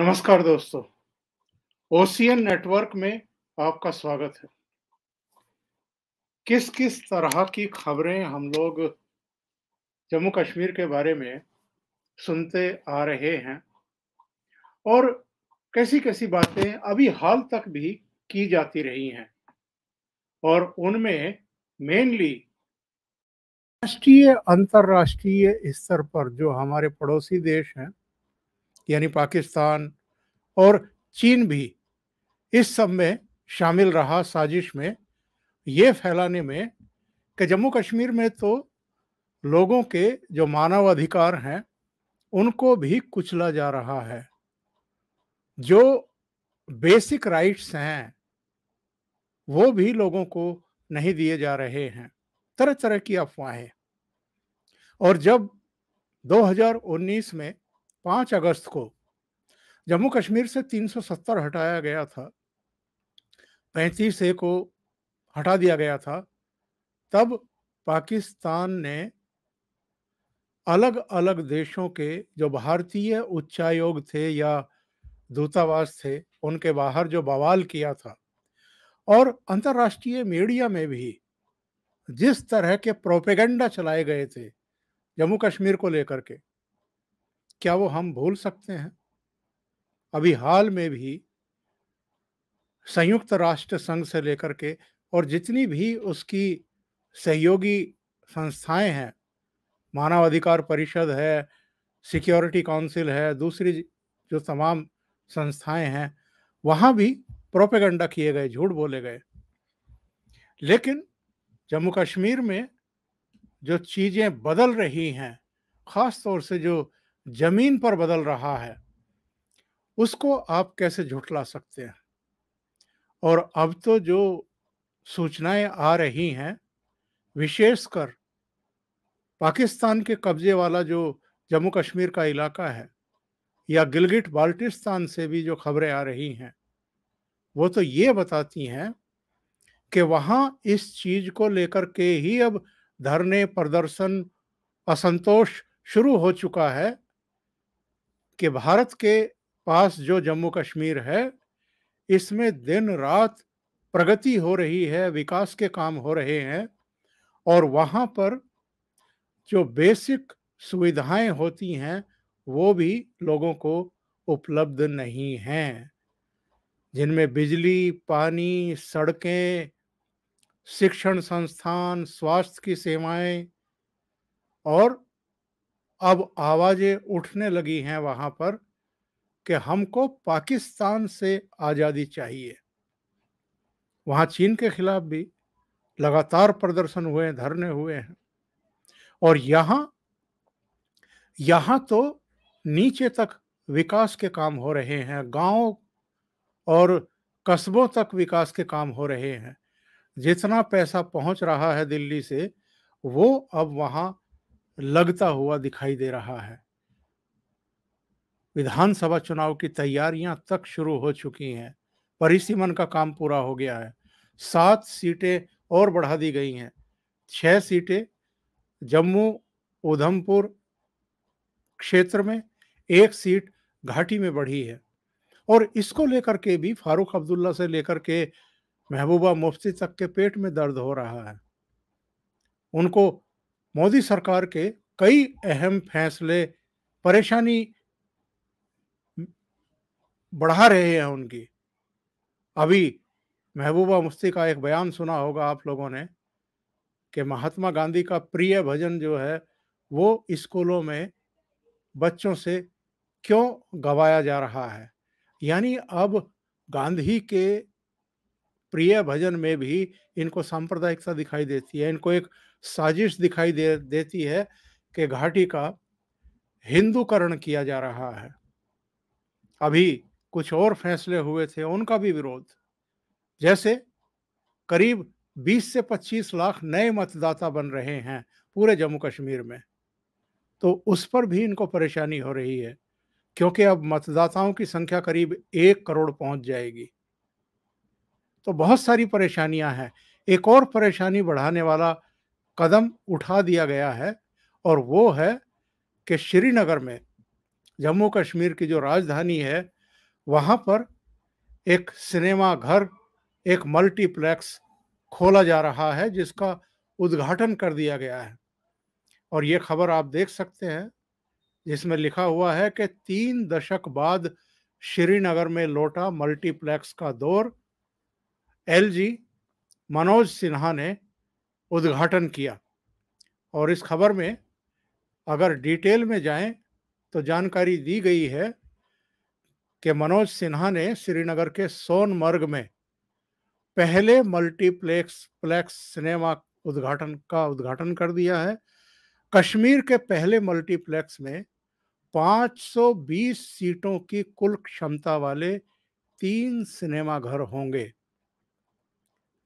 नमस्कार दोस्तों OCN network में आपका स्वागत है किस किस तरह की खबरें हम लोग जम्मू कश्मीर के बारे में सुनते आ रहे हैं और कैसी कैसी बातें अभी हाल तक भी की जाती रही हैं और उनमें मेनली राष्ट्रीय अंतर्राष्ट्रीय स्तर पर जो हमारे पड़ोसी देश हैं यानी पाकिस्तान और चीन भी इस सब में शामिल रहा साजिश में ये फैलाने में कि जम्मू कश्मीर में तो लोगों के जो मानव अधिकार हैं उनको भी कुचला जा रहा है जो बेसिक राइट्स हैं वो भी लोगों को नहीं दिए जा रहे हैं तरह तरह की अफवाहें और जब 2019 में पाँच अगस्त को जम्मू कश्मीर से 370 हटाया गया था पैंतीस ए को हटा दिया गया था तब पाकिस्तान ने अलग अलग देशों के जो भारतीय उच्चायोग थे या दूतावास थे उनके बाहर जो बवाल किया था और अंतर्राष्ट्रीय मीडिया में भी जिस तरह के प्रोपेगेंडा चलाए गए थे जम्मू कश्मीर को लेकर के क्या वो हम भूल सकते हैं अभी हाल में भी संयुक्त राष्ट्र संघ से लेकर के और जितनी भी उसकी सहयोगी संस्थाएं हैं मानवाधिकार परिषद है सिक्योरिटी काउंसिल है दूसरी जो तमाम संस्थाएं हैं वहाँ भी प्रोपेगेंडा किए गए झूठ बोले गए लेकिन जम्मू कश्मीर में जो चीज़ें बदल रही हैं ख़ास तौर से जो जमीन पर बदल रहा है उसको आप कैसे झुटला सकते हैं और अब तो जो सूचनाएं आ रही हैं विशेषकर पाकिस्तान के कब्जे वाला जो जम्मू कश्मीर का इलाका है या गिलगिट बाल्टिस्तान से भी जो खबरें आ रही हैं वो तो ये बताती हैं कि वहाँ इस चीज़ को लेकर के ही अब धरने प्रदर्शन असंतोष शुरू हो चुका है कि भारत के पास जो जम्मू कश्मीर है इसमें दिन रात प्रगति हो रही है विकास के काम हो रहे हैं और वहाँ पर जो बेसिक सुविधाएं होती हैं वो भी लोगों को उपलब्ध नहीं हैं जिनमें बिजली पानी सड़कें शिक्षण संस्थान स्वास्थ्य की सेवाएं और अब आवाजें उठने लगी हैं वहां पर कि हमको पाकिस्तान से आज़ादी चाहिए वहां चीन के खिलाफ भी लगातार प्रदर्शन हुए हैं धरने हुए हैं और यहां यहां तो नीचे तक विकास के काम हो रहे हैं गांव और कस्बों तक विकास के काम हो रहे हैं जितना पैसा पहुंच रहा है दिल्ली से वो अब वहां लगता हुआ दिखाई दे रहा है विधानसभा चुनाव की तैयारियां तक शुरू हो चुकी हैं परिसीमन का काम पूरा हो गया है सात सीटें और बढ़ा दी गई हैं छह सीटें जम्मू उधमपुर क्षेत्र में एक सीट घाटी में बढ़ी है और इसको लेकर के भी फारूक अब्दुल्ला से लेकर के महबूबा मुफ्ती तक के पेट में दर्द हो रहा है उनको मोदी सरकार के कई अहम फैसले परेशानी बढ़ा रहे हैं उनकी अभी महबूबा मुफ्ती का एक बयान सुना होगा आप लोगों ने कि महात्मा गांधी का प्रिय भजन जो है वो स्कूलों में बच्चों से क्यों गवाया जा रहा है यानी अब गांधी के प्रिय भजन में भी इनको सांप्रदायिकता दिखाई देती है इनको एक साजिश दिखाई दे देती है कि घाटी का हिंदूकरण किया जा रहा है अभी कुछ और फैसले हुए थे उनका भी विरोध जैसे करीब 20 से 25 लाख नए मतदाता बन रहे हैं पूरे जम्मू कश्मीर में तो उस पर भी इनको परेशानी हो रही है क्योंकि अब मतदाताओं की संख्या करीब एक करोड़ पहुंच जाएगी तो बहुत सारी परेशानियां हैं एक और परेशानी बढ़ाने वाला कदम उठा दिया गया है और वो है कि श्रीनगर में जम्मू कश्मीर की जो राजधानी है वहाँ पर एक सिनेमा घर एक मल्टीप्लेक्स खोला जा रहा है जिसका उद्घाटन कर दिया गया है और ये खबर आप देख सकते हैं जिसमें लिखा हुआ है कि तीन दशक बाद श्रीनगर में लौटा मल्टीप्लेक्स का दौर एलजी मनोज सिन्हा ने उद्घाटन किया और इस खबर में अगर डिटेल में जाएं तो जानकारी दी गई है कि मनोज सिन्हा ने श्रीनगर के सोनमर्ग में पहले मल्टीप्लेक्स प्लेक्स सिनेमा उद्घाटन का उद्घाटन कर दिया है कश्मीर के पहले मल्टीप्लेक्स में 520 सीटों की कुल क्षमता वाले तीन सिनेमाघर होंगे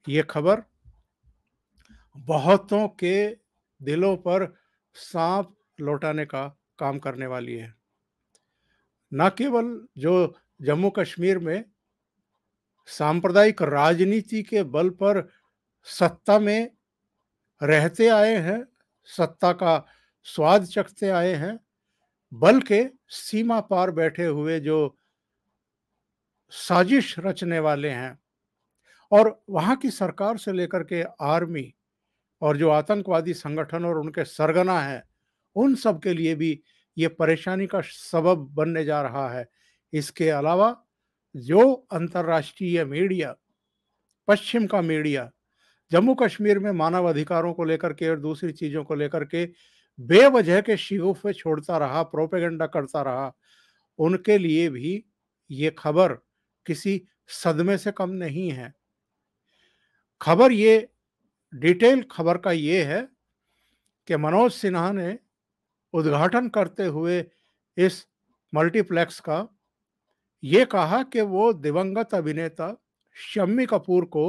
ये खबर बहुतों के दिलों पर सांप लौटाने का काम करने वाली है न केवल जो जम्मू कश्मीर में सांप्रदायिक राजनीति के बल पर सत्ता में रहते आए हैं सत्ता का स्वाद चखते आए हैं बल्कि सीमा पार बैठे हुए जो साजिश रचने वाले हैं और वहां की सरकार से लेकर के आर्मी और जो आतंकवादी संगठन और उनके सरगना हैं उन सब के लिए भी ये परेशानी का सबब बनने जा रहा है इसके अलावा जो अंतर्राष्ट्रीय मीडिया पश्चिम का मीडिया जम्मू कश्मीर में मानव अधिकारों को लेकर के और दूसरी चीज़ों को लेकर के बेवजह के शिगुफे छोड़ता रहा प्रोपेगेंडा करता रहा उनके लिए भी ये खबर किसी सदमे से कम नहीं है खबर ये डिटेल खबर का ये है कि मनोज सिन्हा ने उद्घाटन करते हुए इस मल्टीप्लेक्स का ये कहा कि वो दिवंगत अभिनेता शम्मी कपूर को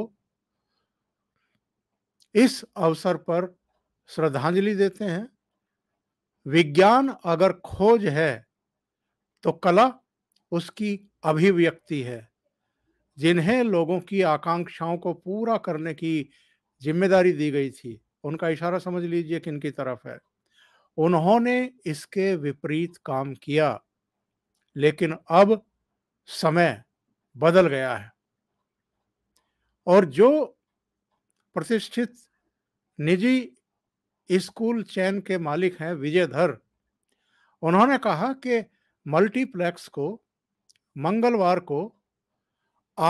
इस अवसर पर श्रद्धांजलि देते हैं विज्ञान अगर खोज है तो कला उसकी अभिव्यक्ति है जिन्हें लोगों की आकांक्षाओं को पूरा करने की जिम्मेदारी दी गई थी उनका इशारा समझ लीजिए किन की तरफ है उन्होंने इसके विपरीत काम किया लेकिन अब समय बदल गया है और जो प्रतिष्ठित निजी स्कूल चैन के मालिक हैं विजयधर उन्होंने कहा कि मल्टीप्लेक्स को मंगलवार को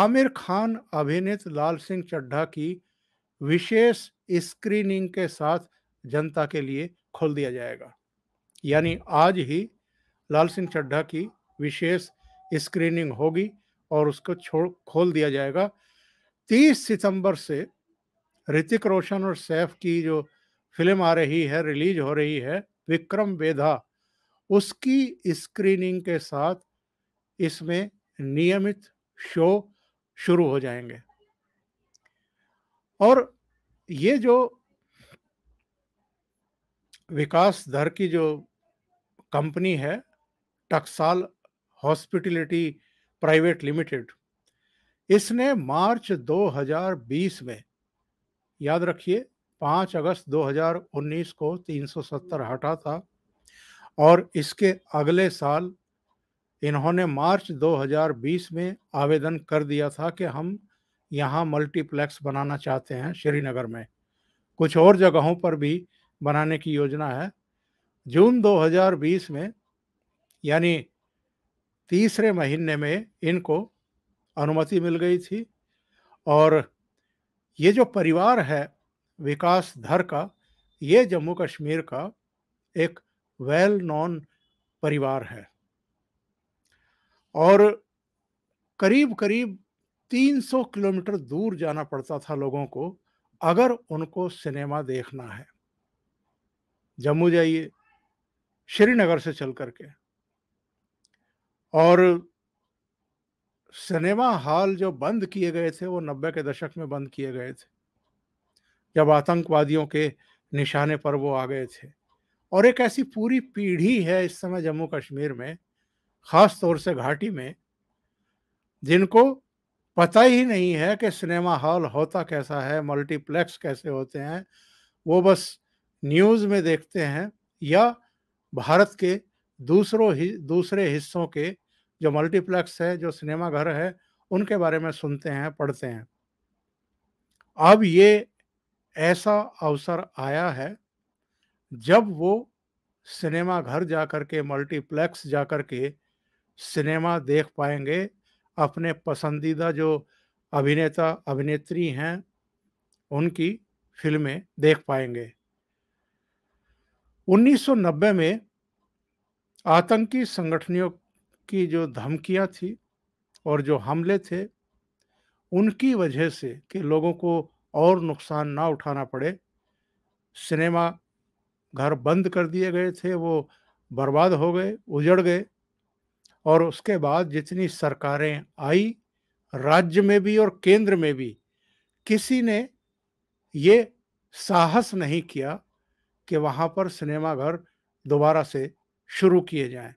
आमिर खान अभिनेत लाल सिंह चड्ढा की विशेष स्क्रीनिंग के साथ जनता के लिए खोल दिया जाएगा यानी आज ही लाल सिंह चड्ढा की विशेष स्क्रीनिंग होगी और उसको छोड़ खोल दिया जाएगा 30 सितंबर से ऋतिक रोशन और सैफ की जो फिल्म आ रही है रिलीज हो रही है विक्रम वेधा उसकी स्क्रीनिंग के साथ इसमें नियमित शो शुरू हो जाएंगे और ये जो विकास दर की जो कंपनी है टक्साल हॉस्पिटलिटी प्राइवेट लिमिटेड इसने मार्च 2020 में याद रखिए 5 अगस्त 2019 को 370 हटा था और इसके अगले साल इन्होंने मार्च 2020 में आवेदन कर दिया था कि हम यहाँ मल्टीप्लेक्स बनाना चाहते हैं श्रीनगर में कुछ और जगहों पर भी बनाने की योजना है जून 2020 में यानी तीसरे महीने में इनको अनुमति मिल गई थी और ये जो परिवार है विकास धर का ये जम्मू कश्मीर का एक वेल नॉन परिवार है और करीब करीब 300 किलोमीटर दूर जाना पड़ता था लोगों को अगर उनको सिनेमा देखना है जम्मू जाइए श्रीनगर से चल करके और सिनेमा हॉल जो बंद किए गए थे वो नब्बे के दशक में बंद किए गए थे जब आतंकवादियों के निशाने पर वो आ गए थे और एक ऐसी पूरी पीढ़ी है इस समय जम्मू कश्मीर में खास तौर से घाटी में जिनको पता ही नहीं है कि सिनेमा हॉल होता कैसा है मल्टीप्लेक्स कैसे होते हैं वो बस न्यूज़ में देखते हैं या भारत के दूसरों ही दूसरे हिस्सों के जो मल्टीप्लेक्स है जो सिनेमा घर है उनके बारे में सुनते हैं पढ़ते हैं अब ये ऐसा अवसर आया है जब वो सिनेमा घर जा कर के मल्टीप्लेक्स जा कर के सिनेमा देख पाएंगे अपने पसंदीदा जो अभिनेता अभिनेत्री हैं उनकी फिल्में देख पाएंगे 1990 में आतंकी संगठनों की जो धमकियां थी और जो हमले थे उनकी वजह से कि लोगों को और नुकसान ना उठाना पड़े सिनेमा घर बंद कर दिए गए थे वो बर्बाद हो गए उजड़ गए और उसके बाद जितनी सरकारें आई राज्य में भी और केंद्र में भी किसी ने ये साहस नहीं किया कि वहाँ पर सिनेमाघर दोबारा से शुरू किए जाएं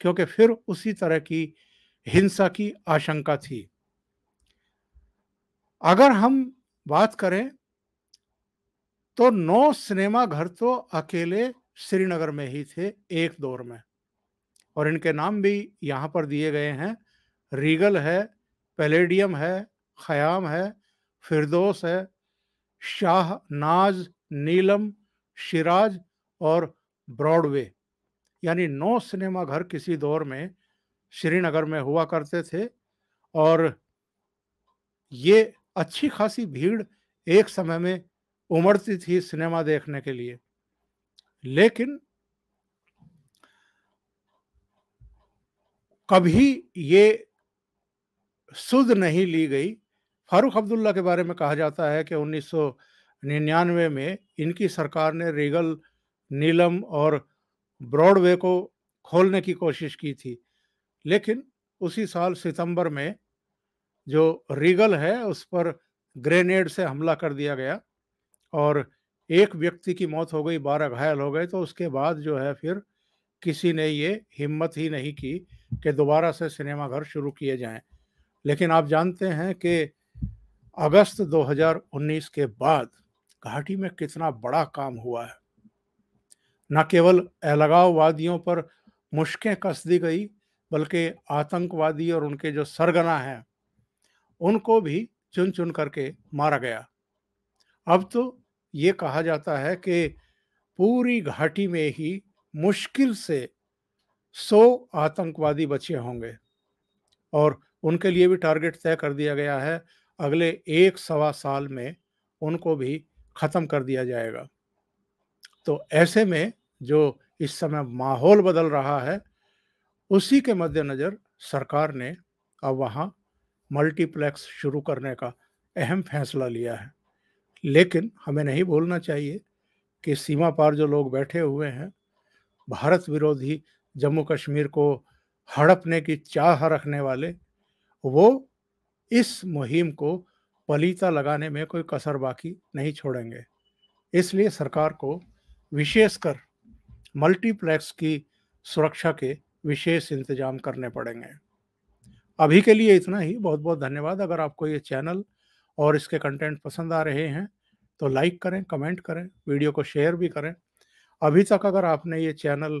क्योंकि फिर उसी तरह की हिंसा की आशंका थी अगर हम बात करें तो नौ सिनेमा घर तो अकेले श्रीनगर में ही थे एक दौर में और इनके नाम भी यहाँ पर दिए गए हैं रीगल है पेलेडियम है खयाम है फिरदोस है शाह नाज नीलम शिराज और ब्रॉडवे यानी नौ सिनेमा घर किसी दौर में श्रीनगर में हुआ करते थे और ये अच्छी खासी भीड़ एक समय में उमड़ती थी सिनेमा देखने के लिए लेकिन कभी ये सुध नहीं ली गई फारूक अब्दुल्ला के बारे में कहा जाता है कि 1999 में इनकी सरकार ने रीगल नीलम और ब्रॉडवे को खोलने की कोशिश की थी लेकिन उसी साल सितंबर में जो रीगल है उस पर ग्रेनेड से हमला कर दिया गया और एक व्यक्ति की मौत हो गई बारह घायल हो गए तो उसके बाद जो है फिर किसी ने ये हिम्मत ही नहीं की कि दोबारा से सिनेमाघर शुरू किए जाएं लेकिन आप जानते हैं कि अगस्त 2019 के बाद घाटी में कितना बड़ा काम हुआ है न केवल अलगाववादियों पर मुश्कें कस दी गई बल्कि आतंकवादी और उनके जो सरगना हैं उनको भी चुन चुन करके मारा गया अब तो ये कहा जाता है कि पूरी घाटी में ही मुश्किल से सौ आतंकवादी बचे होंगे और उनके लिए भी टारगेट तय कर दिया गया है अगले एक सवा साल में उनको भी ख़त्म कर दिया जाएगा तो ऐसे में जो इस समय माहौल बदल रहा है उसी के मद्देनज़र सरकार ने अब वहाँ मल्टीप्लेक्स शुरू करने का अहम फैसला लिया है लेकिन हमें नहीं बोलना चाहिए कि सीमा पार जो लोग बैठे हुए हैं भारत विरोधी जम्मू कश्मीर को हड़पने की चाह रखने वाले वो इस मुहिम को पलीता लगाने में कोई कसर बाकी नहीं छोड़ेंगे इसलिए सरकार को विशेषकर मल्टीप्लेक्स की सुरक्षा के विशेष इंतजाम करने पड़ेंगे अभी के लिए इतना ही बहुत बहुत धन्यवाद अगर आपको ये चैनल और इसके कंटेंट पसंद आ रहे हैं तो लाइक करें कमेंट करें वीडियो को शेयर भी करें अभी तक अगर आपने ये चैनल